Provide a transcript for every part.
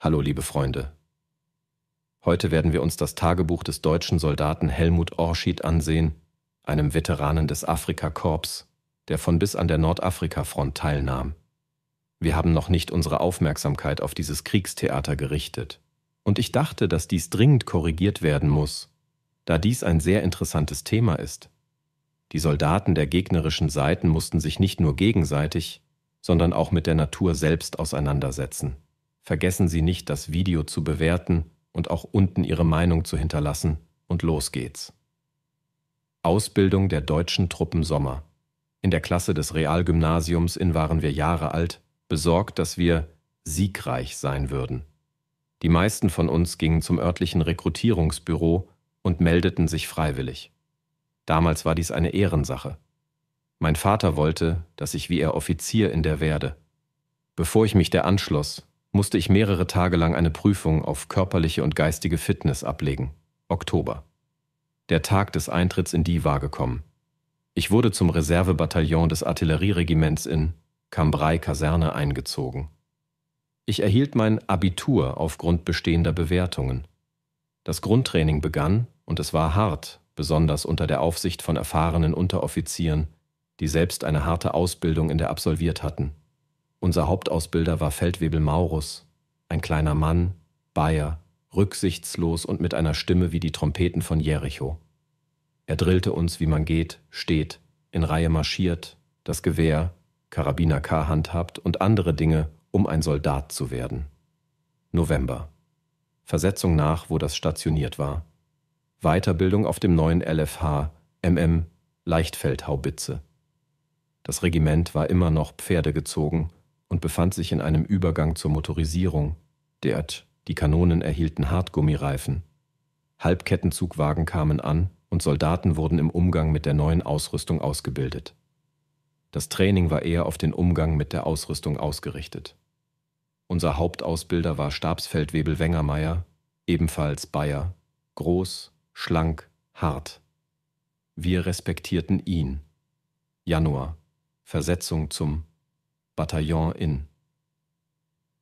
Hallo, liebe Freunde. Heute werden wir uns das Tagebuch des deutschen Soldaten Helmut Orschid ansehen, einem Veteranen des Afrikakorps, der von bis an der Nordafrika-Front teilnahm. Wir haben noch nicht unsere Aufmerksamkeit auf dieses Kriegstheater gerichtet. Und ich dachte, dass dies dringend korrigiert werden muss, da dies ein sehr interessantes Thema ist. Die Soldaten der gegnerischen Seiten mussten sich nicht nur gegenseitig, sondern auch mit der Natur selbst auseinandersetzen. Vergessen Sie nicht, das Video zu bewerten und auch unten Ihre Meinung zu hinterlassen. Und los geht's. Ausbildung der deutschen Truppen Sommer. In der Klasse des Realgymnasiums in waren wir Jahre alt, besorgt, dass wir siegreich sein würden. Die meisten von uns gingen zum örtlichen Rekrutierungsbüro und meldeten sich freiwillig. Damals war dies eine Ehrensache. Mein Vater wollte, dass ich wie er Offizier in der werde. Bevor ich mich der anschloss, musste ich mehrere Tage lang eine Prüfung auf körperliche und geistige Fitness ablegen. Oktober. Der Tag des Eintritts in die war gekommen. Ich wurde zum Reservebataillon des Artillerieregiments in Cambrai-Kaserne eingezogen. Ich erhielt mein Abitur aufgrund bestehender Bewertungen. Das Grundtraining begann und es war hart, besonders unter der Aufsicht von erfahrenen Unteroffizieren, die selbst eine harte Ausbildung in der absolviert hatten. Unser Hauptausbilder war Feldwebel Maurus, ein kleiner Mann, Bayer, rücksichtslos und mit einer Stimme wie die Trompeten von Jericho. Er drillte uns, wie man geht, steht, in Reihe marschiert, das Gewehr, Karabiner K handhabt und andere Dinge, um ein Soldat zu werden. November. Versetzung nach, wo das stationiert war. Weiterbildung auf dem neuen LFH, MM Leichtfeldhaubitze. Das Regiment war immer noch Pferde gezogen und befand sich in einem Übergang zur Motorisierung, derart die Kanonen erhielten Hartgummireifen. Halbkettenzugwagen kamen an und Soldaten wurden im Umgang mit der neuen Ausrüstung ausgebildet. Das Training war eher auf den Umgang mit der Ausrüstung ausgerichtet. Unser Hauptausbilder war Stabsfeldwebel Wengermeier, ebenfalls Bayer, groß, schlank, hart. Wir respektierten ihn. Januar. Versetzung zum Bataillon in.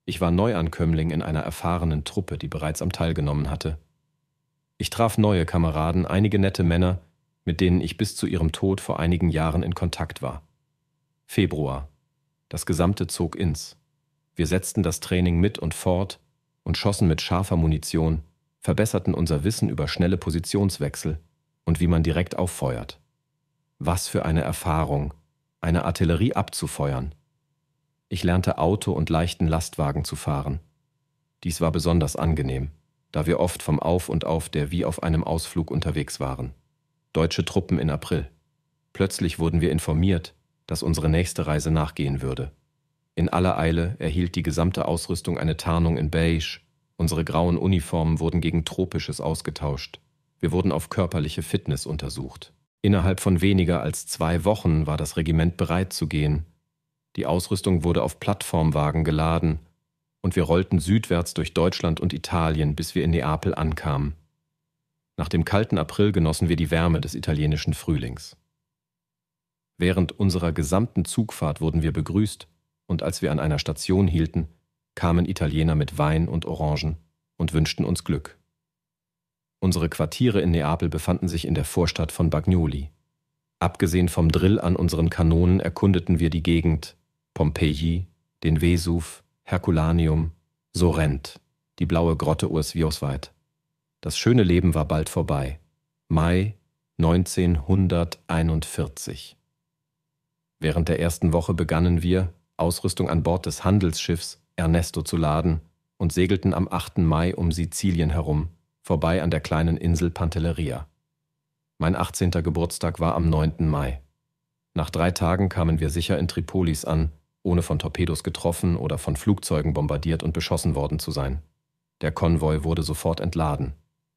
Ich war Neuankömmling in einer erfahrenen Truppe, die bereits am teilgenommen hatte. Ich traf neue Kameraden, einige nette Männer, mit denen ich bis zu ihrem Tod vor einigen Jahren in Kontakt war. Februar. Das gesamte zog ins. Wir setzten das Training mit und fort und schossen mit scharfer Munition, verbesserten unser Wissen über schnelle Positionswechsel und wie man direkt auffeuert. Was für eine Erfahrung, eine Artillerie abzufeuern. Ich lernte Auto und leichten Lastwagen zu fahren. Dies war besonders angenehm, da wir oft vom Auf und Auf der wie auf einem Ausflug unterwegs waren. Deutsche Truppen in April. Plötzlich wurden wir informiert, dass unsere nächste Reise nachgehen würde. In aller Eile erhielt die gesamte Ausrüstung eine Tarnung in Beige, unsere grauen Uniformen wurden gegen tropisches ausgetauscht, wir wurden auf körperliche Fitness untersucht. Innerhalb von weniger als zwei Wochen war das Regiment bereit zu gehen, die Ausrüstung wurde auf Plattformwagen geladen und wir rollten südwärts durch Deutschland und Italien, bis wir in Neapel ankamen. Nach dem kalten April genossen wir die Wärme des italienischen Frühlings. Während unserer gesamten Zugfahrt wurden wir begrüßt und als wir an einer Station hielten, kamen Italiener mit Wein und Orangen und wünschten uns Glück. Unsere Quartiere in Neapel befanden sich in der Vorstadt von Bagnoli. Abgesehen vom Drill an unseren Kanonen erkundeten wir die Gegend, Pompeji, den Vesuv, Herculaneum, Sorrent, die blaue Grotte Ursviosweit. Das schöne Leben war bald vorbei. Mai 1941. Während der ersten Woche begannen wir, Ausrüstung an Bord des Handelsschiffs Ernesto zu laden und segelten am 8. Mai um Sizilien herum, vorbei an der kleinen Insel Pantelleria. Mein 18. Geburtstag war am 9. Mai. Nach drei Tagen kamen wir sicher in Tripolis an, ohne von Torpedos getroffen oder von Flugzeugen bombardiert und beschossen worden zu sein. Der Konvoi wurde sofort entladen.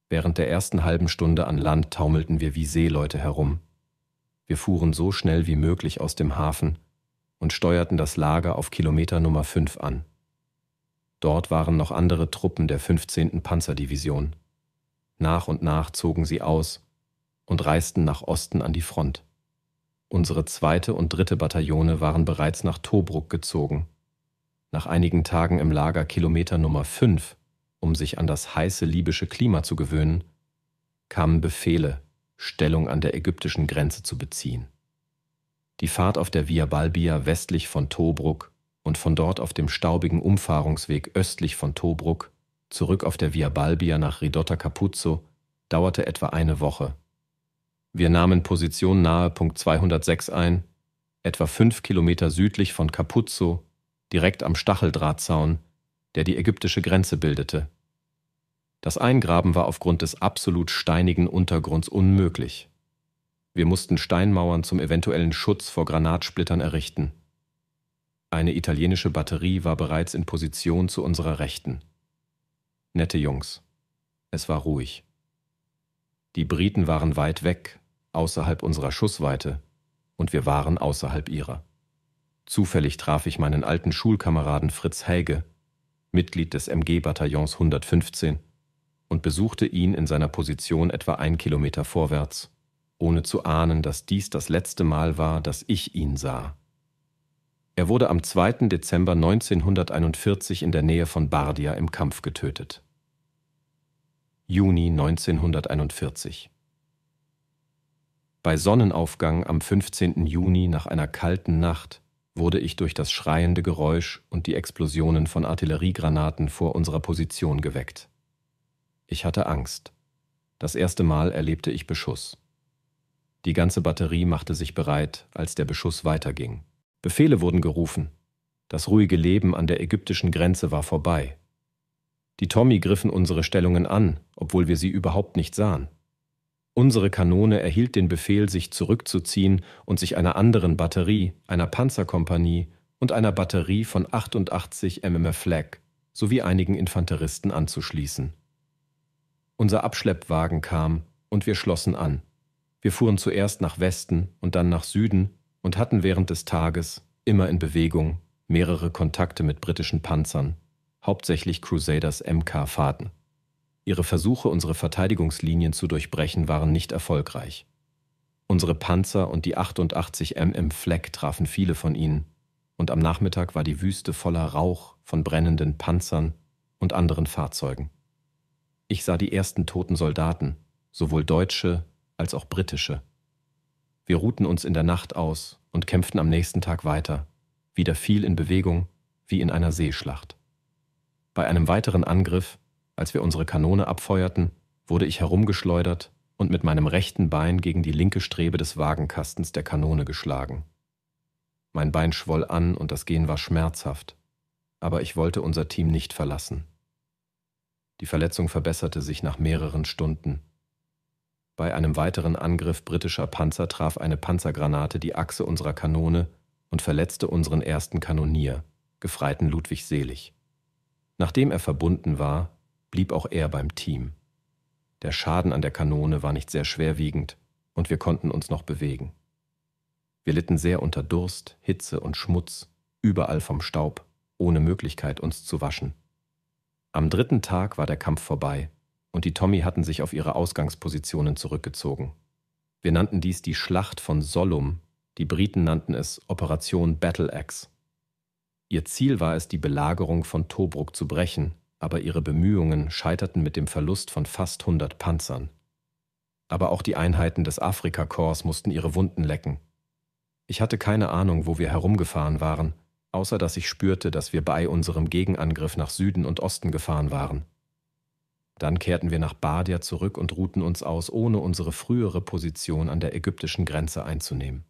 Während der ersten halben Stunde an Land taumelten wir wie Seeleute herum. Wir fuhren so schnell wie möglich aus dem Hafen und steuerten das Lager auf Kilometer Nummer 5 an. Dort waren noch andere Truppen der 15. Panzerdivision. Nach und nach zogen sie aus und reisten nach Osten an die Front. Unsere zweite und dritte Bataillone waren bereits nach Tobruk gezogen. Nach einigen Tagen im Lager Kilometer Nummer 5, um sich an das heiße libysche Klima zu gewöhnen, kamen Befehle, Stellung an der ägyptischen Grenze zu beziehen. Die Fahrt auf der Via Balbia westlich von Tobruk und von dort auf dem staubigen Umfahrungsweg östlich von Tobruk zurück auf der Via Balbia nach Ridotta Capuzzo dauerte etwa eine Woche wir nahmen Position nahe Punkt 206 ein, etwa fünf Kilometer südlich von Capuzzo, direkt am Stacheldrahtzaun, der die ägyptische Grenze bildete. Das Eingraben war aufgrund des absolut steinigen Untergrunds unmöglich. Wir mussten Steinmauern zum eventuellen Schutz vor Granatsplittern errichten. Eine italienische Batterie war bereits in Position zu unserer Rechten. Nette Jungs. Es war ruhig. Die Briten waren weit weg außerhalb unserer Schussweite und wir waren außerhalb ihrer. Zufällig traf ich meinen alten Schulkameraden Fritz Häge, Mitglied des MG-Bataillons 115, und besuchte ihn in seiner Position etwa ein Kilometer vorwärts, ohne zu ahnen, dass dies das letzte Mal war, dass ich ihn sah. Er wurde am 2. Dezember 1941 in der Nähe von Bardia im Kampf getötet. Juni 1941 bei Sonnenaufgang am 15. Juni nach einer kalten Nacht wurde ich durch das schreiende Geräusch und die Explosionen von Artilleriegranaten vor unserer Position geweckt. Ich hatte Angst. Das erste Mal erlebte ich Beschuss. Die ganze Batterie machte sich bereit, als der Beschuss weiterging. Befehle wurden gerufen. Das ruhige Leben an der ägyptischen Grenze war vorbei. Die Tommy griffen unsere Stellungen an, obwohl wir sie überhaupt nicht sahen. Unsere Kanone erhielt den Befehl, sich zurückzuziehen und sich einer anderen Batterie, einer Panzerkompanie und einer Batterie von 88 mmf Flag sowie einigen Infanteristen anzuschließen. Unser Abschleppwagen kam und wir schlossen an. Wir fuhren zuerst nach Westen und dann nach Süden und hatten während des Tages, immer in Bewegung, mehrere Kontakte mit britischen Panzern, hauptsächlich Crusaders MK-Fahrten. Ihre Versuche, unsere Verteidigungslinien zu durchbrechen, waren nicht erfolgreich. Unsere Panzer und die 88 mm Fleck trafen viele von ihnen, und am Nachmittag war die Wüste voller Rauch von brennenden Panzern und anderen Fahrzeugen. Ich sah die ersten toten Soldaten, sowohl deutsche als auch britische. Wir ruhten uns in der Nacht aus und kämpften am nächsten Tag weiter, wieder viel in Bewegung, wie in einer Seeschlacht. Bei einem weiteren Angriff als wir unsere Kanone abfeuerten, wurde ich herumgeschleudert und mit meinem rechten Bein gegen die linke Strebe des Wagenkastens der Kanone geschlagen. Mein Bein schwoll an und das Gehen war schmerzhaft, aber ich wollte unser Team nicht verlassen. Die Verletzung verbesserte sich nach mehreren Stunden. Bei einem weiteren Angriff britischer Panzer traf eine Panzergranate die Achse unserer Kanone und verletzte unseren ersten Kanonier, Gefreiten Ludwig Selig. Nachdem er verbunden war, blieb auch er beim Team. Der Schaden an der Kanone war nicht sehr schwerwiegend und wir konnten uns noch bewegen. Wir litten sehr unter Durst, Hitze und Schmutz, überall vom Staub, ohne Möglichkeit, uns zu waschen. Am dritten Tag war der Kampf vorbei und die Tommy hatten sich auf ihre Ausgangspositionen zurückgezogen. Wir nannten dies die Schlacht von Sollum, die Briten nannten es Operation Battle Axe. Ihr Ziel war es, die Belagerung von Tobruk zu brechen aber ihre Bemühungen scheiterten mit dem Verlust von fast 100 Panzern. Aber auch die Einheiten des Afrikakorps mussten ihre Wunden lecken. Ich hatte keine Ahnung, wo wir herumgefahren waren, außer dass ich spürte, dass wir bei unserem Gegenangriff nach Süden und Osten gefahren waren. Dann kehrten wir nach Badia zurück und ruhten uns aus, ohne unsere frühere Position an der ägyptischen Grenze einzunehmen.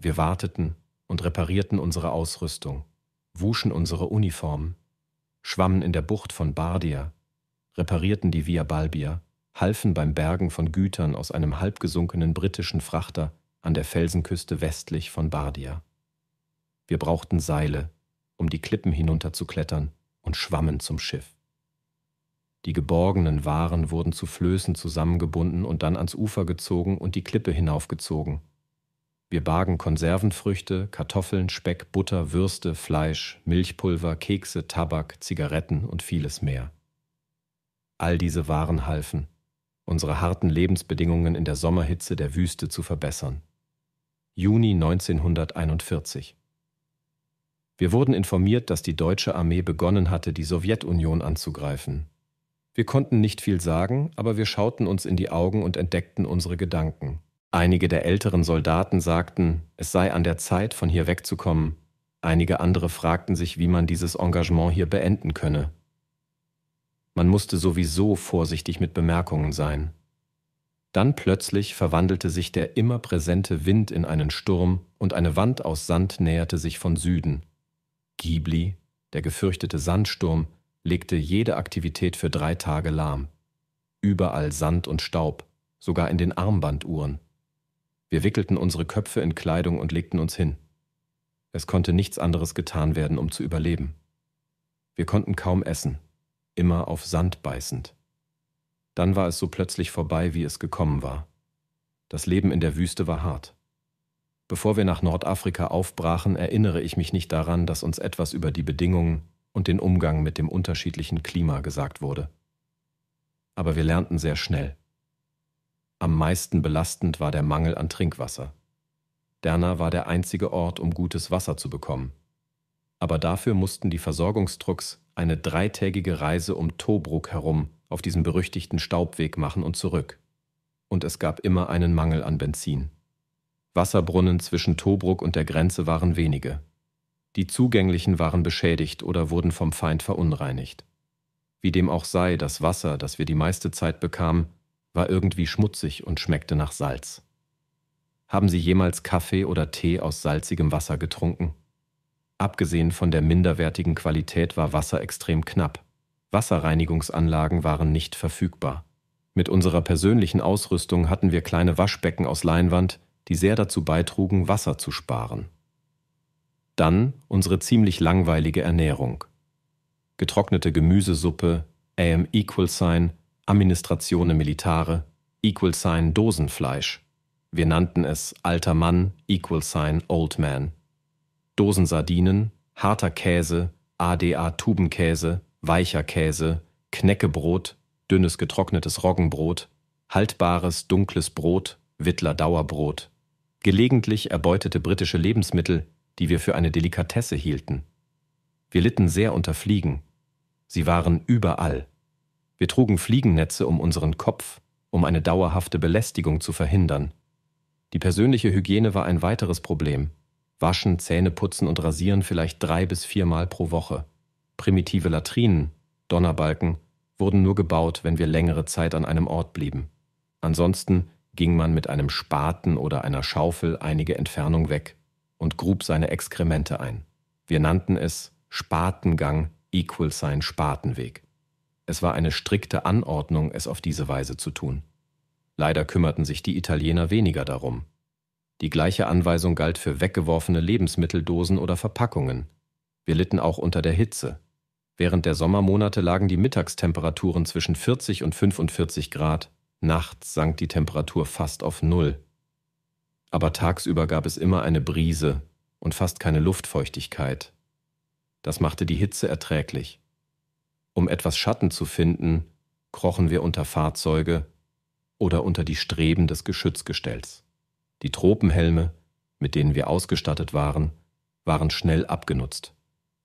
Wir warteten und reparierten unsere Ausrüstung, wuschen unsere Uniformen, schwammen in der Bucht von Bardia, reparierten die Via Balbia, halfen beim Bergen von Gütern aus einem halbgesunkenen britischen Frachter an der Felsenküste westlich von Bardia. Wir brauchten Seile, um die Klippen hinunterzuklettern und schwammen zum Schiff. Die geborgenen Waren wurden zu Flößen zusammengebunden und dann ans Ufer gezogen und die Klippe hinaufgezogen, wir bargen Konservenfrüchte, Kartoffeln, Speck, Butter, Würste, Fleisch, Milchpulver, Kekse, Tabak, Zigaretten und vieles mehr. All diese Waren halfen, unsere harten Lebensbedingungen in der Sommerhitze der Wüste zu verbessern. Juni 1941. Wir wurden informiert, dass die deutsche Armee begonnen hatte, die Sowjetunion anzugreifen. Wir konnten nicht viel sagen, aber wir schauten uns in die Augen und entdeckten unsere Gedanken. Einige der älteren Soldaten sagten, es sei an der Zeit, von hier wegzukommen. Einige andere fragten sich, wie man dieses Engagement hier beenden könne. Man musste sowieso vorsichtig mit Bemerkungen sein. Dann plötzlich verwandelte sich der immer präsente Wind in einen Sturm und eine Wand aus Sand näherte sich von Süden. Ghibli, der gefürchtete Sandsturm, legte jede Aktivität für drei Tage lahm. Überall Sand und Staub, sogar in den Armbanduhren. Wir wickelten unsere Köpfe in Kleidung und legten uns hin. Es konnte nichts anderes getan werden, um zu überleben. Wir konnten kaum essen, immer auf Sand beißend. Dann war es so plötzlich vorbei, wie es gekommen war. Das Leben in der Wüste war hart. Bevor wir nach Nordafrika aufbrachen, erinnere ich mich nicht daran, dass uns etwas über die Bedingungen und den Umgang mit dem unterschiedlichen Klima gesagt wurde. Aber wir lernten sehr schnell. Am meisten belastend war der Mangel an Trinkwasser. Derna war der einzige Ort, um gutes Wasser zu bekommen. Aber dafür mussten die Versorgungstrucks eine dreitägige Reise um Tobruk herum auf diesem berüchtigten Staubweg machen und zurück. Und es gab immer einen Mangel an Benzin. Wasserbrunnen zwischen Tobruk und der Grenze waren wenige. Die zugänglichen waren beschädigt oder wurden vom Feind verunreinigt. Wie dem auch sei, das Wasser, das wir die meiste Zeit bekamen, war irgendwie schmutzig und schmeckte nach Salz. Haben Sie jemals Kaffee oder Tee aus salzigem Wasser getrunken? Abgesehen von der minderwertigen Qualität war Wasser extrem knapp. Wasserreinigungsanlagen waren nicht verfügbar. Mit unserer persönlichen Ausrüstung hatten wir kleine Waschbecken aus Leinwand, die sehr dazu beitrugen, Wasser zu sparen. Dann unsere ziemlich langweilige Ernährung. Getrocknete Gemüsesuppe, AM Equal Sign, Administratione Militare, Equal Sign Dosenfleisch. Wir nannten es alter Mann, Equal Sign Old Man. Dosen Sardinen, harter Käse, ADA Tubenkäse, weicher Käse, Kneckebrot, dünnes getrocknetes Roggenbrot, haltbares dunkles Brot, Wittler Dauerbrot. Gelegentlich erbeutete britische Lebensmittel, die wir für eine Delikatesse hielten. Wir litten sehr unter Fliegen. Sie waren überall. Wir trugen Fliegennetze um unseren Kopf, um eine dauerhafte Belästigung zu verhindern. Die persönliche Hygiene war ein weiteres Problem. Waschen, Zähne putzen und rasieren vielleicht drei bis viermal pro Woche. Primitive Latrinen, Donnerbalken, wurden nur gebaut, wenn wir längere Zeit an einem Ort blieben. Ansonsten ging man mit einem Spaten oder einer Schaufel einige Entfernung weg und grub seine Exkremente ein. Wir nannten es Spatengang equals sein Spatenweg. Es war eine strikte Anordnung, es auf diese Weise zu tun. Leider kümmerten sich die Italiener weniger darum. Die gleiche Anweisung galt für weggeworfene Lebensmitteldosen oder Verpackungen. Wir litten auch unter der Hitze. Während der Sommermonate lagen die Mittagstemperaturen zwischen 40 und 45 Grad, nachts sank die Temperatur fast auf Null. Aber tagsüber gab es immer eine Brise und fast keine Luftfeuchtigkeit. Das machte die Hitze erträglich. Um etwas Schatten zu finden, krochen wir unter Fahrzeuge oder unter die Streben des Geschützgestells. Die Tropenhelme, mit denen wir ausgestattet waren, waren schnell abgenutzt,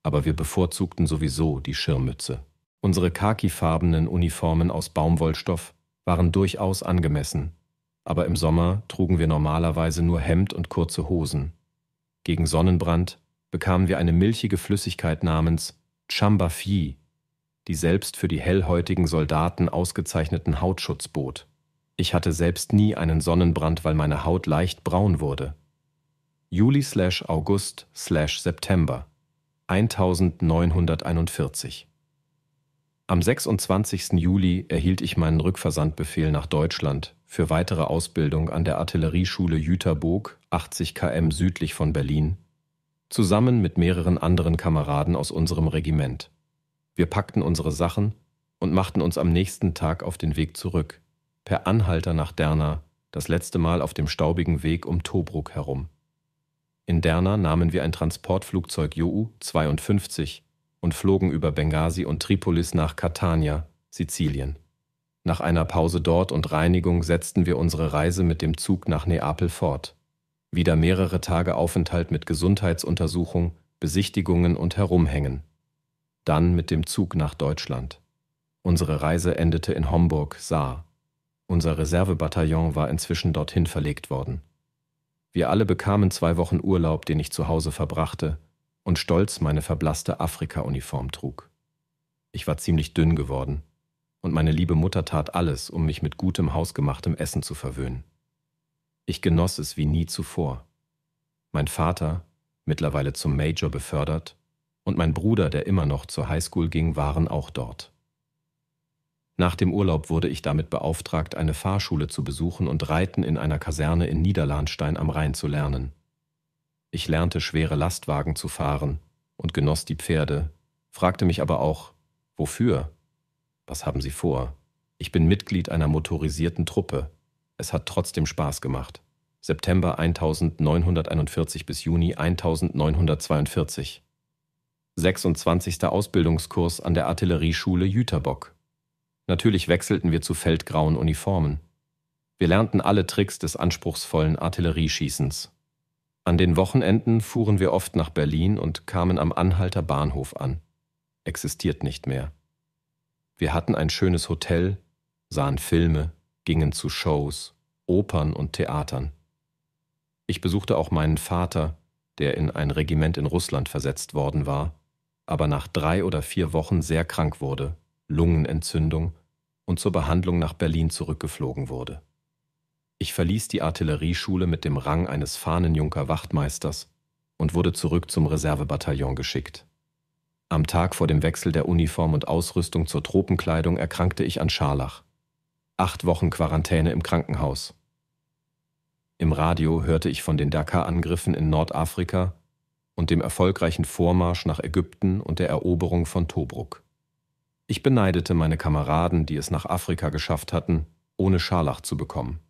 aber wir bevorzugten sowieso die Schirmmütze. Unsere khakifarbenen Uniformen aus Baumwollstoff waren durchaus angemessen, aber im Sommer trugen wir normalerweise nur Hemd und kurze Hosen. Gegen Sonnenbrand bekamen wir eine milchige Flüssigkeit namens Chambafi die selbst für die hellhäutigen Soldaten ausgezeichneten Hautschutz bot. Ich hatte selbst nie einen Sonnenbrand, weil meine Haut leicht braun wurde. Juli slash August slash September 1941 Am 26. Juli erhielt ich meinen Rückversandbefehl nach Deutschland für weitere Ausbildung an der Artillerieschule Jüterburg, 80 km südlich von Berlin, zusammen mit mehreren anderen Kameraden aus unserem Regiment. Wir packten unsere Sachen und machten uns am nächsten Tag auf den Weg zurück, per Anhalter nach Derna, das letzte Mal auf dem staubigen Weg um Tobruk herum. In Derna nahmen wir ein Transportflugzeug JU 52 und flogen über Benghazi und Tripolis nach Catania, Sizilien. Nach einer Pause dort und Reinigung setzten wir unsere Reise mit dem Zug nach Neapel fort. Wieder mehrere Tage Aufenthalt mit Gesundheitsuntersuchung, Besichtigungen und Herumhängen dann mit dem Zug nach Deutschland. Unsere Reise endete in Homburg, Saar. Unser Reservebataillon war inzwischen dorthin verlegt worden. Wir alle bekamen zwei Wochen Urlaub, den ich zu Hause verbrachte und stolz meine verblasste Afrika-Uniform trug. Ich war ziemlich dünn geworden und meine liebe Mutter tat alles, um mich mit gutem hausgemachtem Essen zu verwöhnen. Ich genoss es wie nie zuvor. Mein Vater, mittlerweile zum Major befördert, und mein Bruder, der immer noch zur Highschool ging, waren auch dort. Nach dem Urlaub wurde ich damit beauftragt, eine Fahrschule zu besuchen und Reiten in einer Kaserne in Niederlahnstein am Rhein zu lernen. Ich lernte schwere Lastwagen zu fahren und genoss die Pferde, fragte mich aber auch, wofür? Was haben Sie vor? Ich bin Mitglied einer motorisierten Truppe. Es hat trotzdem Spaß gemacht. September 1941 bis Juni 1942. 26. Ausbildungskurs an der Artillerieschule Jüterbock. Natürlich wechselten wir zu feldgrauen Uniformen. Wir lernten alle Tricks des anspruchsvollen Artillerieschießens. An den Wochenenden fuhren wir oft nach Berlin und kamen am Anhalter Bahnhof an. Existiert nicht mehr. Wir hatten ein schönes Hotel, sahen Filme, gingen zu Shows, Opern und Theatern. Ich besuchte auch meinen Vater, der in ein Regiment in Russland versetzt worden war aber nach drei oder vier Wochen sehr krank wurde, Lungenentzündung und zur Behandlung nach Berlin zurückgeflogen wurde. Ich verließ die Artillerieschule mit dem Rang eines Fahnenjunker Wachtmeisters und wurde zurück zum Reservebataillon geschickt. Am Tag vor dem Wechsel der Uniform und Ausrüstung zur Tropenkleidung erkrankte ich an Scharlach. Acht Wochen Quarantäne im Krankenhaus. Im Radio hörte ich von den Dakar-Angriffen in Nordafrika und dem erfolgreichen Vormarsch nach Ägypten und der Eroberung von Tobruk. Ich beneidete meine Kameraden, die es nach Afrika geschafft hatten, ohne Scharlach zu bekommen.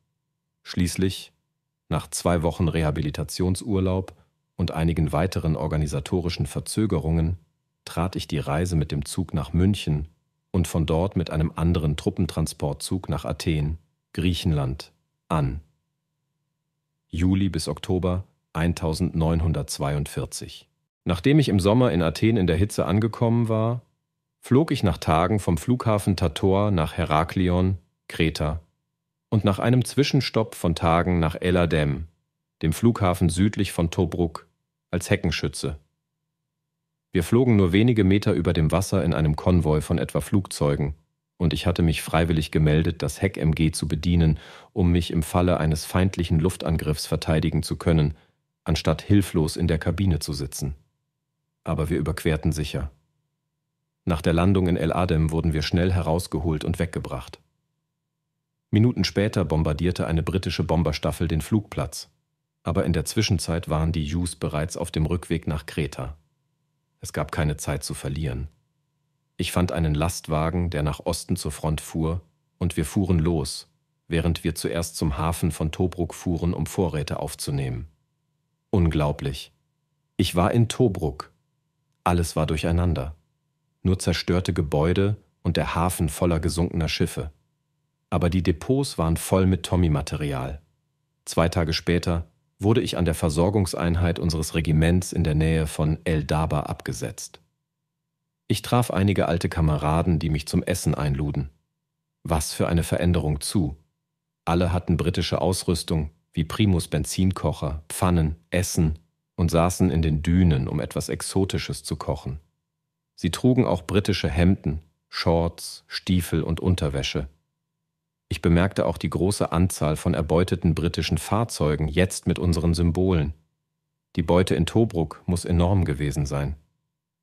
Schließlich, nach zwei Wochen Rehabilitationsurlaub und einigen weiteren organisatorischen Verzögerungen, trat ich die Reise mit dem Zug nach München und von dort mit einem anderen Truppentransportzug nach Athen, Griechenland, an. Juli bis Oktober 1942. Nachdem ich im Sommer in Athen in der Hitze angekommen war, flog ich nach Tagen vom Flughafen Tator nach Heraklion, Kreta, und nach einem Zwischenstopp von Tagen nach El Adem, dem Flughafen südlich von Tobruk, als Heckenschütze. Wir flogen nur wenige Meter über dem Wasser in einem Konvoi von etwa Flugzeugen, und ich hatte mich freiwillig gemeldet, das Heck-MG zu bedienen, um mich im Falle eines feindlichen Luftangriffs verteidigen zu können, anstatt hilflos in der Kabine zu sitzen. Aber wir überquerten sicher. Nach der Landung in El Adem wurden wir schnell herausgeholt und weggebracht. Minuten später bombardierte eine britische Bomberstaffel den Flugplatz, aber in der Zwischenzeit waren die Jus bereits auf dem Rückweg nach Kreta. Es gab keine Zeit zu verlieren. Ich fand einen Lastwagen, der nach Osten zur Front fuhr, und wir fuhren los, während wir zuerst zum Hafen von Tobruk fuhren, um Vorräte aufzunehmen. Unglaublich. Ich war in Tobruk. Alles war durcheinander. Nur zerstörte Gebäude und der Hafen voller gesunkener Schiffe. Aber die Depots waren voll mit Tommy-Material. Zwei Tage später wurde ich an der Versorgungseinheit unseres Regiments in der Nähe von El Daba abgesetzt. Ich traf einige alte Kameraden, die mich zum Essen einluden. Was für eine Veränderung zu. Alle hatten britische Ausrüstung, wie Primus Benzinkocher, Pfannen, Essen und saßen in den Dünen, um etwas Exotisches zu kochen. Sie trugen auch britische Hemden, Shorts, Stiefel und Unterwäsche. Ich bemerkte auch die große Anzahl von erbeuteten britischen Fahrzeugen jetzt mit unseren Symbolen. Die Beute in Tobruk muss enorm gewesen sein.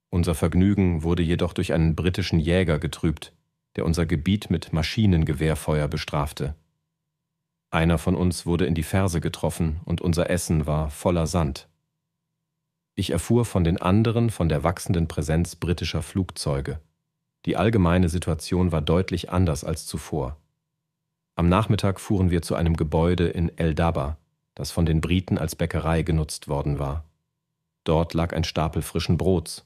Unser Vergnügen wurde jedoch durch einen britischen Jäger getrübt, der unser Gebiet mit Maschinengewehrfeuer bestrafte. Einer von uns wurde in die Ferse getroffen und unser Essen war voller Sand. Ich erfuhr von den anderen von der wachsenden Präsenz britischer Flugzeuge. Die allgemeine Situation war deutlich anders als zuvor. Am Nachmittag fuhren wir zu einem Gebäude in Eldaba, das von den Briten als Bäckerei genutzt worden war. Dort lag ein Stapel frischen Brots,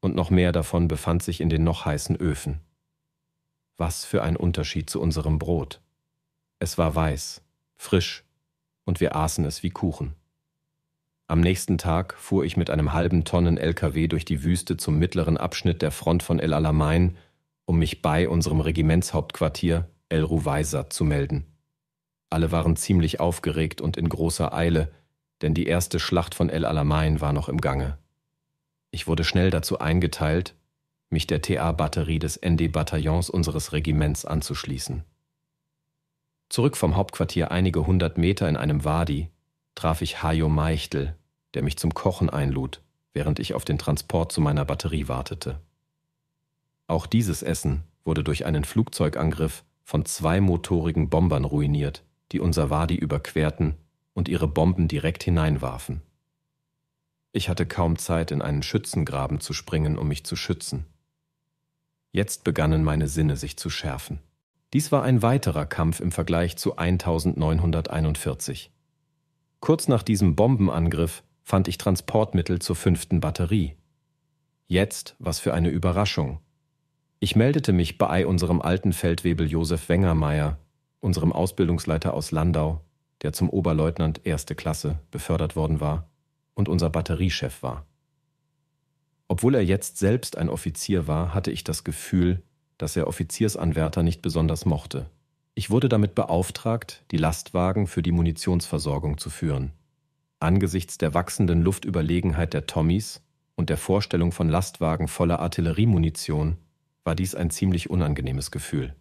und noch mehr davon befand sich in den noch heißen Öfen. Was für ein Unterschied zu unserem Brot. Es war weiß, frisch, und wir aßen es wie Kuchen. Am nächsten Tag fuhr ich mit einem halben Tonnen LKW durch die Wüste zum mittleren Abschnitt der Front von El Alamein, um mich bei unserem Regimentshauptquartier El Ruwaisa zu melden. Alle waren ziemlich aufgeregt und in großer Eile, denn die erste Schlacht von El Alamein war noch im Gange. Ich wurde schnell dazu eingeteilt, mich der TA-Batterie des ND-Bataillons unseres Regiments anzuschließen. Zurück vom Hauptquartier einige hundert Meter in einem Wadi traf ich Hajo Meichtel, der mich zum Kochen einlud, während ich auf den Transport zu meiner Batterie wartete. Auch dieses Essen wurde durch einen Flugzeugangriff von zwei motorigen Bombern ruiniert, die unser Wadi überquerten und ihre Bomben direkt hineinwarfen. Ich hatte kaum Zeit, in einen Schützengraben zu springen, um mich zu schützen. Jetzt begannen meine Sinne sich zu schärfen. Dies war ein weiterer Kampf im Vergleich zu 1941. Kurz nach diesem Bombenangriff fand ich Transportmittel zur fünften Batterie. Jetzt, was für eine Überraschung. Ich meldete mich bei unserem alten Feldwebel Josef Wengermeier, unserem Ausbildungsleiter aus Landau, der zum Oberleutnant erste Klasse befördert worden war und unser Batteriechef war. Obwohl er jetzt selbst ein Offizier war, hatte ich das Gefühl, dass er Offiziersanwärter nicht besonders mochte. Ich wurde damit beauftragt, die Lastwagen für die Munitionsversorgung zu führen. Angesichts der wachsenden Luftüberlegenheit der Tommys und der Vorstellung von Lastwagen voller Artilleriemunition war dies ein ziemlich unangenehmes Gefühl.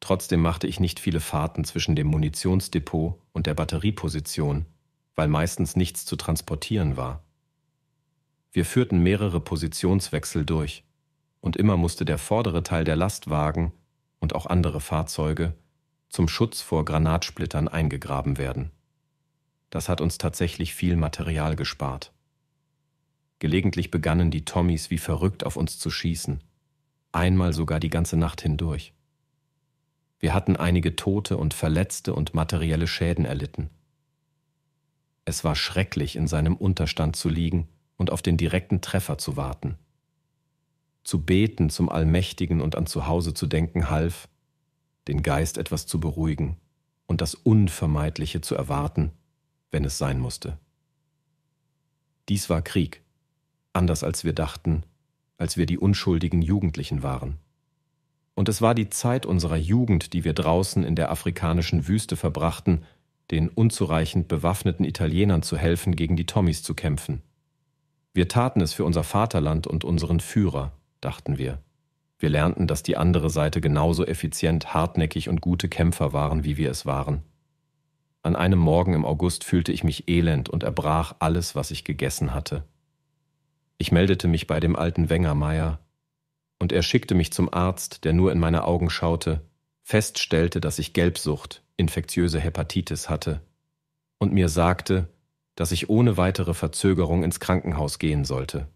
Trotzdem machte ich nicht viele Fahrten zwischen dem Munitionsdepot und der Batterieposition, weil meistens nichts zu transportieren war. Wir führten mehrere Positionswechsel durch, und immer musste der vordere Teil der Lastwagen und auch andere Fahrzeuge zum Schutz vor Granatsplittern eingegraben werden. Das hat uns tatsächlich viel Material gespart. Gelegentlich begannen die Tommys wie verrückt auf uns zu schießen, einmal sogar die ganze Nacht hindurch. Wir hatten einige Tote und Verletzte und materielle Schäden erlitten. Es war schrecklich, in seinem Unterstand zu liegen und auf den direkten Treffer zu warten zu beten zum Allmächtigen und an Zuhause zu denken half, den Geist etwas zu beruhigen und das Unvermeidliche zu erwarten, wenn es sein musste. Dies war Krieg, anders als wir dachten, als wir die unschuldigen Jugendlichen waren. Und es war die Zeit unserer Jugend, die wir draußen in der afrikanischen Wüste verbrachten, den unzureichend bewaffneten Italienern zu helfen, gegen die Tommys zu kämpfen. Wir taten es für unser Vaterland und unseren Führer dachten wir. Wir lernten, dass die andere Seite genauso effizient, hartnäckig und gute Kämpfer waren, wie wir es waren. An einem Morgen im August fühlte ich mich elend und erbrach alles, was ich gegessen hatte. Ich meldete mich bei dem alten Wengermeier, und er schickte mich zum Arzt, der nur in meine Augen schaute, feststellte, dass ich Gelbsucht, infektiöse Hepatitis hatte, und mir sagte, dass ich ohne weitere Verzögerung ins Krankenhaus gehen sollte.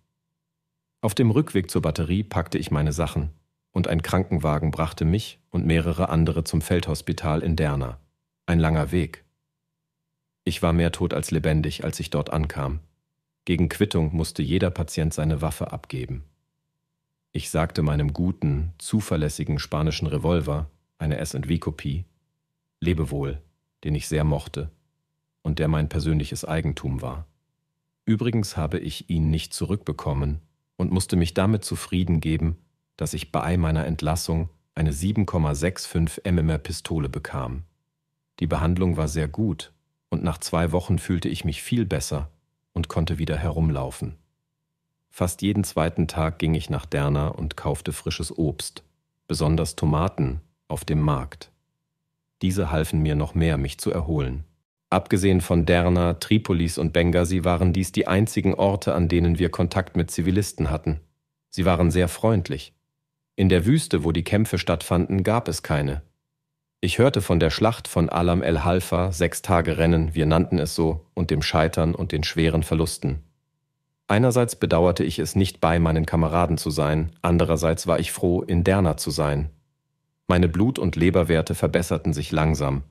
Auf dem Rückweg zur Batterie packte ich meine Sachen und ein Krankenwagen brachte mich und mehrere andere zum Feldhospital in Derna. Ein langer Weg. Ich war mehr tot als lebendig, als ich dort ankam. Gegen Quittung musste jeder Patient seine Waffe abgeben. Ich sagte meinem guten, zuverlässigen spanischen Revolver, eine S&W-Kopie, Lebewohl, den ich sehr mochte und der mein persönliches Eigentum war. Übrigens habe ich ihn nicht zurückbekommen, und musste mich damit zufrieden geben, dass ich bei meiner Entlassung eine 7,65 mm Pistole bekam. Die Behandlung war sehr gut und nach zwei Wochen fühlte ich mich viel besser und konnte wieder herumlaufen. Fast jeden zweiten Tag ging ich nach Derna und kaufte frisches Obst, besonders Tomaten, auf dem Markt. Diese halfen mir noch mehr, mich zu erholen. Abgesehen von Derna, Tripolis und Benghazi waren dies die einzigen Orte, an denen wir Kontakt mit Zivilisten hatten. Sie waren sehr freundlich. In der Wüste, wo die Kämpfe stattfanden, gab es keine. Ich hörte von der Schlacht von Alam el Halfa, sechs Tage Rennen, wir nannten es so, und dem Scheitern und den schweren Verlusten. Einerseits bedauerte ich es nicht bei meinen Kameraden zu sein, andererseits war ich froh, in Derna zu sein. Meine Blut- und Leberwerte verbesserten sich langsam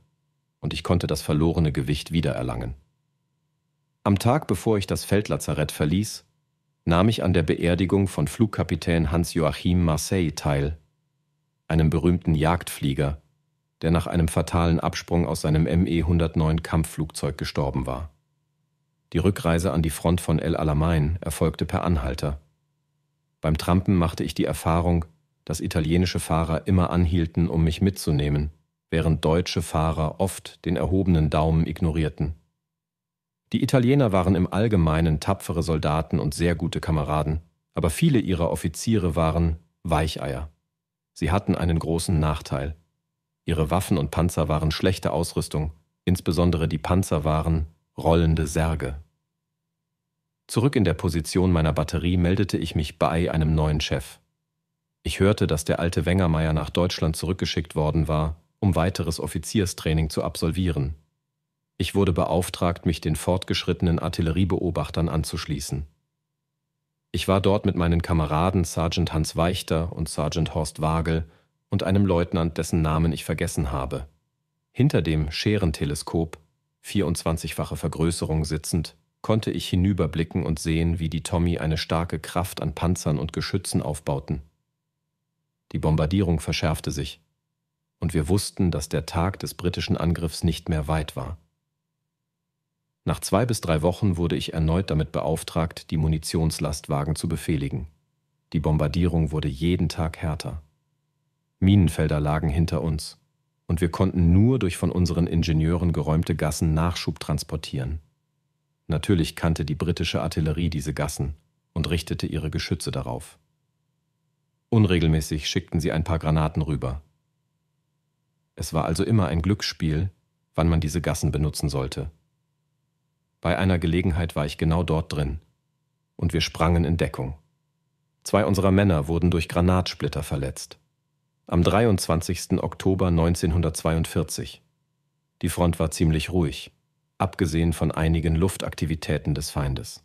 und ich konnte das verlorene Gewicht wiedererlangen. Am Tag, bevor ich das Feldlazarett verließ, nahm ich an der Beerdigung von Flugkapitän Hans-Joachim Marseille teil, einem berühmten Jagdflieger, der nach einem fatalen Absprung aus seinem ME-109 Kampfflugzeug gestorben war. Die Rückreise an die Front von El Alamein erfolgte per Anhalter. Beim Trampen machte ich die Erfahrung, dass italienische Fahrer immer anhielten, um mich mitzunehmen, während deutsche Fahrer oft den erhobenen Daumen ignorierten. Die Italiener waren im Allgemeinen tapfere Soldaten und sehr gute Kameraden, aber viele ihrer Offiziere waren Weicheier. Sie hatten einen großen Nachteil. Ihre Waffen und Panzer waren schlechte Ausrüstung, insbesondere die Panzer waren rollende Särge. Zurück in der Position meiner Batterie meldete ich mich bei einem neuen Chef. Ich hörte, dass der alte Wengermeier nach Deutschland zurückgeschickt worden war um weiteres Offizierstraining zu absolvieren. Ich wurde beauftragt, mich den fortgeschrittenen Artilleriebeobachtern anzuschließen. Ich war dort mit meinen Kameraden Sergeant Hans Weichter und Sergeant Horst Wagel und einem Leutnant, dessen Namen ich vergessen habe. Hinter dem Scherenteleskop, 24-fache Vergrößerung sitzend, konnte ich hinüberblicken und sehen, wie die Tommy eine starke Kraft an Panzern und Geschützen aufbauten. Die Bombardierung verschärfte sich und wir wussten, dass der Tag des britischen Angriffs nicht mehr weit war. Nach zwei bis drei Wochen wurde ich erneut damit beauftragt, die Munitionslastwagen zu befehligen. Die Bombardierung wurde jeden Tag härter. Minenfelder lagen hinter uns, und wir konnten nur durch von unseren Ingenieuren geräumte Gassen Nachschub transportieren. Natürlich kannte die britische Artillerie diese Gassen und richtete ihre Geschütze darauf. Unregelmäßig schickten sie ein paar Granaten rüber, es war also immer ein Glücksspiel, wann man diese Gassen benutzen sollte. Bei einer Gelegenheit war ich genau dort drin, und wir sprangen in Deckung. Zwei unserer Männer wurden durch Granatsplitter verletzt. Am 23. Oktober 1942. Die Front war ziemlich ruhig, abgesehen von einigen Luftaktivitäten des Feindes.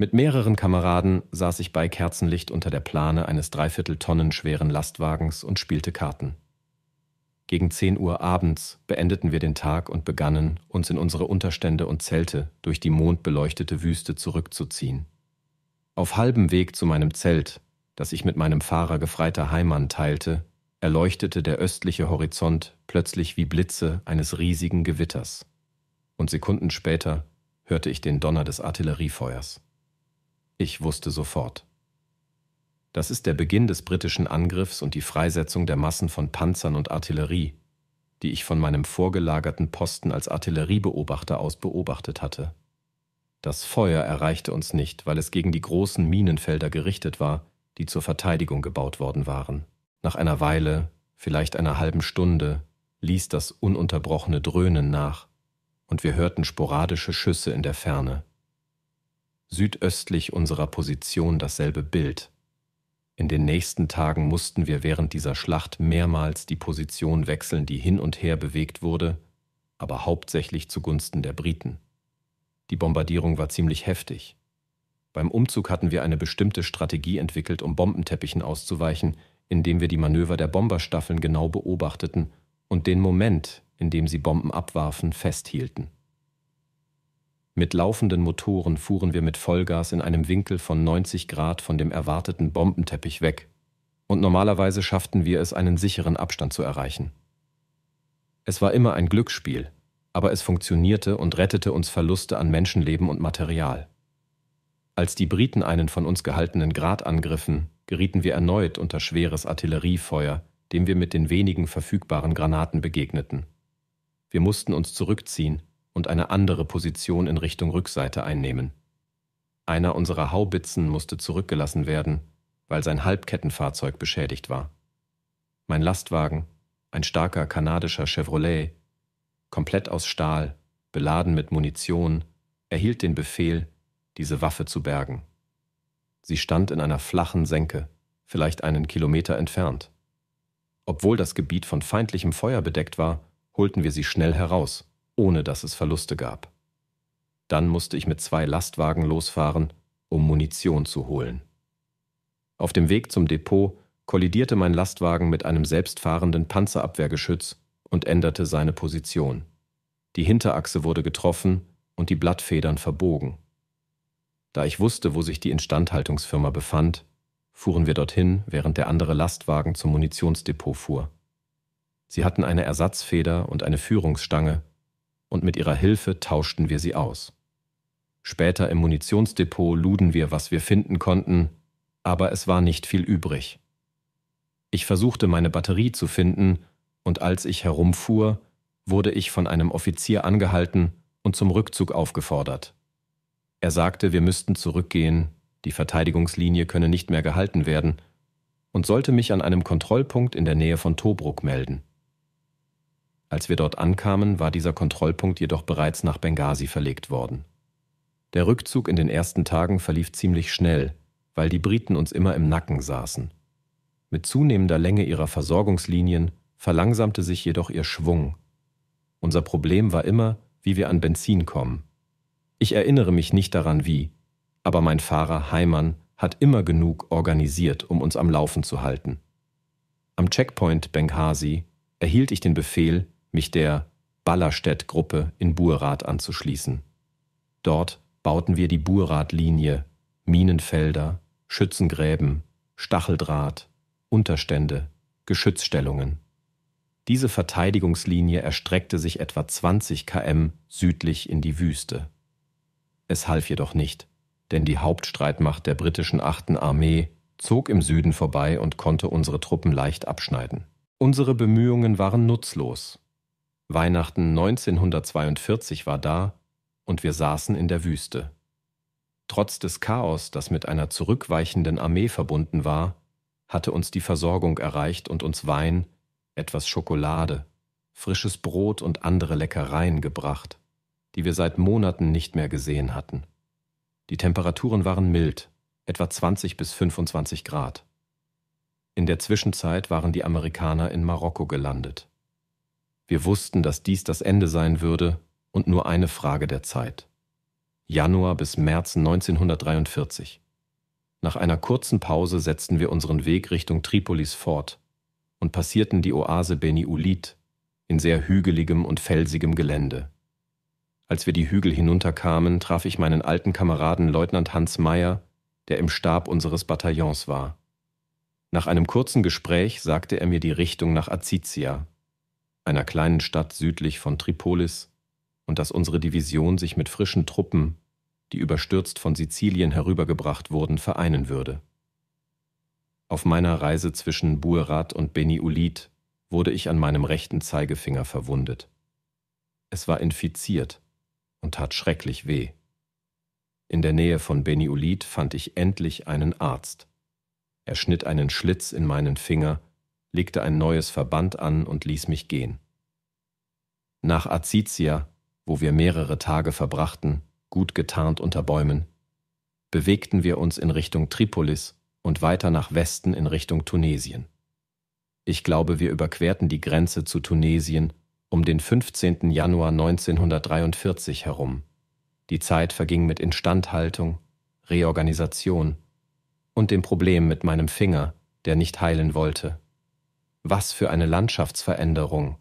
Mit mehreren Kameraden saß ich bei Kerzenlicht unter der Plane eines dreiviertel Tonnen schweren Lastwagens und spielte Karten. Gegen 10 Uhr abends beendeten wir den Tag und begannen, uns in unsere Unterstände und Zelte durch die mondbeleuchtete Wüste zurückzuziehen. Auf halbem Weg zu meinem Zelt, das ich mit meinem Fahrer Gefreiter Heimann teilte, erleuchtete der östliche Horizont plötzlich wie Blitze eines riesigen Gewitters. Und Sekunden später hörte ich den Donner des Artilleriefeuers. Ich wusste sofort. Das ist der Beginn des britischen Angriffs und die Freisetzung der Massen von Panzern und Artillerie, die ich von meinem vorgelagerten Posten als Artilleriebeobachter aus beobachtet hatte. Das Feuer erreichte uns nicht, weil es gegen die großen Minenfelder gerichtet war, die zur Verteidigung gebaut worden waren. Nach einer Weile, vielleicht einer halben Stunde, ließ das ununterbrochene Dröhnen nach, und wir hörten sporadische Schüsse in der Ferne. Südöstlich unserer Position dasselbe Bild, in den nächsten Tagen mussten wir während dieser Schlacht mehrmals die Position wechseln, die hin und her bewegt wurde, aber hauptsächlich zugunsten der Briten. Die Bombardierung war ziemlich heftig. Beim Umzug hatten wir eine bestimmte Strategie entwickelt, um Bombenteppichen auszuweichen, indem wir die Manöver der Bomberstaffeln genau beobachteten und den Moment, in dem sie Bomben abwarfen, festhielten. Mit laufenden Motoren fuhren wir mit Vollgas in einem Winkel von 90 Grad von dem erwarteten Bombenteppich weg. Und normalerweise schafften wir es, einen sicheren Abstand zu erreichen. Es war immer ein Glücksspiel, aber es funktionierte und rettete uns Verluste an Menschenleben und Material. Als die Briten einen von uns gehaltenen Grat angriffen, gerieten wir erneut unter schweres Artilleriefeuer, dem wir mit den wenigen verfügbaren Granaten begegneten. Wir mussten uns zurückziehen, und eine andere Position in Richtung Rückseite einnehmen. Einer unserer Haubitzen musste zurückgelassen werden, weil sein Halbkettenfahrzeug beschädigt war. Mein Lastwagen, ein starker kanadischer Chevrolet, komplett aus Stahl, beladen mit Munition, erhielt den Befehl, diese Waffe zu bergen. Sie stand in einer flachen Senke, vielleicht einen Kilometer entfernt. Obwohl das Gebiet von feindlichem Feuer bedeckt war, holten wir sie schnell heraus ohne dass es Verluste gab. Dann musste ich mit zwei Lastwagen losfahren, um Munition zu holen. Auf dem Weg zum Depot kollidierte mein Lastwagen mit einem selbstfahrenden Panzerabwehrgeschütz und änderte seine Position. Die Hinterachse wurde getroffen und die Blattfedern verbogen. Da ich wusste, wo sich die Instandhaltungsfirma befand, fuhren wir dorthin, während der andere Lastwagen zum Munitionsdepot fuhr. Sie hatten eine Ersatzfeder und eine Führungsstange, und mit ihrer Hilfe tauschten wir sie aus. Später im Munitionsdepot luden wir, was wir finden konnten, aber es war nicht viel übrig. Ich versuchte meine Batterie zu finden, und als ich herumfuhr, wurde ich von einem Offizier angehalten und zum Rückzug aufgefordert. Er sagte, wir müssten zurückgehen, die Verteidigungslinie könne nicht mehr gehalten werden, und sollte mich an einem Kontrollpunkt in der Nähe von Tobruk melden. Als wir dort ankamen, war dieser Kontrollpunkt jedoch bereits nach Benghazi verlegt worden. Der Rückzug in den ersten Tagen verlief ziemlich schnell, weil die Briten uns immer im Nacken saßen. Mit zunehmender Länge ihrer Versorgungslinien verlangsamte sich jedoch ihr Schwung. Unser Problem war immer, wie wir an Benzin kommen. Ich erinnere mich nicht daran wie, aber mein Fahrer Heimann hat immer genug organisiert, um uns am Laufen zu halten. Am Checkpoint Benghazi erhielt ich den Befehl, mich der Ballerstedt-Gruppe in Burrath anzuschließen. Dort bauten wir die Burrath-Linie, Minenfelder, Schützengräben, Stacheldraht, Unterstände, Geschützstellungen. Diese Verteidigungslinie erstreckte sich etwa 20 km südlich in die Wüste. Es half jedoch nicht, denn die Hauptstreitmacht der britischen 8. Armee zog im Süden vorbei und konnte unsere Truppen leicht abschneiden. Unsere Bemühungen waren nutzlos. Weihnachten 1942 war da und wir saßen in der Wüste. Trotz des Chaos, das mit einer zurückweichenden Armee verbunden war, hatte uns die Versorgung erreicht und uns Wein, etwas Schokolade, frisches Brot und andere Leckereien gebracht, die wir seit Monaten nicht mehr gesehen hatten. Die Temperaturen waren mild, etwa 20 bis 25 Grad. In der Zwischenzeit waren die Amerikaner in Marokko gelandet. Wir wussten, dass dies das Ende sein würde und nur eine Frage der Zeit. Januar bis März 1943. Nach einer kurzen Pause setzten wir unseren Weg Richtung Tripolis fort und passierten die Oase Beni Ulit in sehr hügeligem und felsigem Gelände. Als wir die Hügel hinunterkamen, traf ich meinen alten Kameraden Leutnant Hans Meyer, der im Stab unseres Bataillons war. Nach einem kurzen Gespräch sagte er mir die Richtung nach Azizia, einer kleinen Stadt südlich von Tripolis, und dass unsere Division sich mit frischen Truppen, die überstürzt von Sizilien herübergebracht wurden, vereinen würde. Auf meiner Reise zwischen Buerat und Beni Ulid wurde ich an meinem rechten Zeigefinger verwundet. Es war infiziert und tat schrecklich weh. In der Nähe von Beni Ulid fand ich endlich einen Arzt. Er schnitt einen Schlitz in meinen Finger legte ein neues Verband an und ließ mich gehen. Nach Azizia, wo wir mehrere Tage verbrachten, gut getarnt unter Bäumen, bewegten wir uns in Richtung Tripolis und weiter nach Westen in Richtung Tunesien. Ich glaube, wir überquerten die Grenze zu Tunesien um den 15. Januar 1943 herum. Die Zeit verging mit Instandhaltung, Reorganisation und dem Problem mit meinem Finger, der nicht heilen wollte. Was für eine Landschaftsveränderung.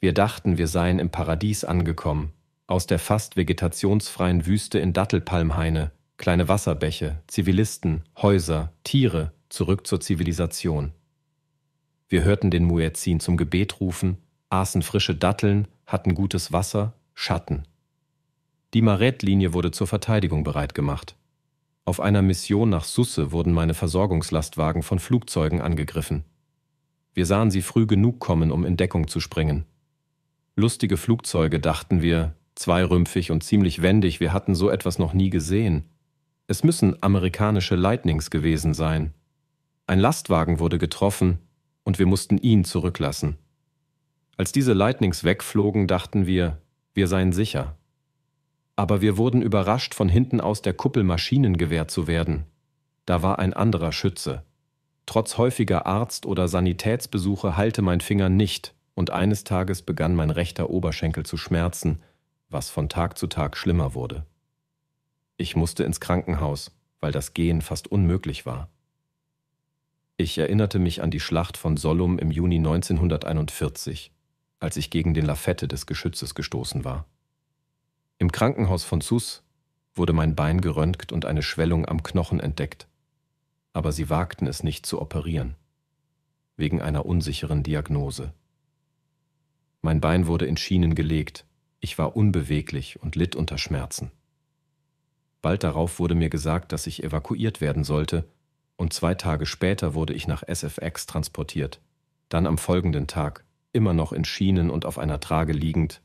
Wir dachten, wir seien im Paradies angekommen. Aus der fast vegetationsfreien Wüste in Dattelpalmhaine, kleine Wasserbäche, Zivilisten, Häuser, Tiere, zurück zur Zivilisation. Wir hörten den Muezzin zum Gebet rufen, aßen frische Datteln, hatten gutes Wasser, Schatten. Die Maret-Linie wurde zur Verteidigung bereitgemacht. Auf einer Mission nach Susse wurden meine Versorgungslastwagen von Flugzeugen angegriffen. Wir sahen sie früh genug kommen, um in Deckung zu springen. Lustige Flugzeuge, dachten wir, zweirümpfig und ziemlich wendig, wir hatten so etwas noch nie gesehen. Es müssen amerikanische Lightnings gewesen sein. Ein Lastwagen wurde getroffen und wir mussten ihn zurücklassen. Als diese Lightnings wegflogen, dachten wir, wir seien sicher. Aber wir wurden überrascht, von hinten aus der Kuppel Maschinengewehr zu werden. Da war ein anderer Schütze. Trotz häufiger Arzt- oder Sanitätsbesuche heilte mein Finger nicht, und eines Tages begann mein rechter Oberschenkel zu schmerzen, was von Tag zu Tag schlimmer wurde. Ich musste ins Krankenhaus, weil das Gehen fast unmöglich war. Ich erinnerte mich an die Schlacht von Sollum im Juni 1941, als ich gegen den Lafette des Geschützes gestoßen war. Im Krankenhaus von Sus wurde mein Bein geröntgt und eine Schwellung am Knochen entdeckt aber sie wagten es nicht zu operieren, wegen einer unsicheren Diagnose. Mein Bein wurde in Schienen gelegt, ich war unbeweglich und litt unter Schmerzen. Bald darauf wurde mir gesagt, dass ich evakuiert werden sollte, und zwei Tage später wurde ich nach SFX transportiert, dann am folgenden Tag, immer noch in Schienen und auf einer Trage liegend,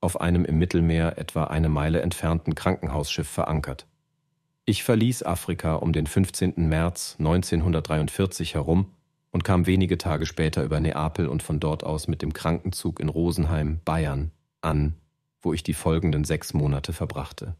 auf einem im Mittelmeer etwa eine Meile entfernten Krankenhausschiff verankert. Ich verließ Afrika um den 15. März 1943 herum und kam wenige Tage später über Neapel und von dort aus mit dem Krankenzug in Rosenheim, Bayern, an, wo ich die folgenden sechs Monate verbrachte.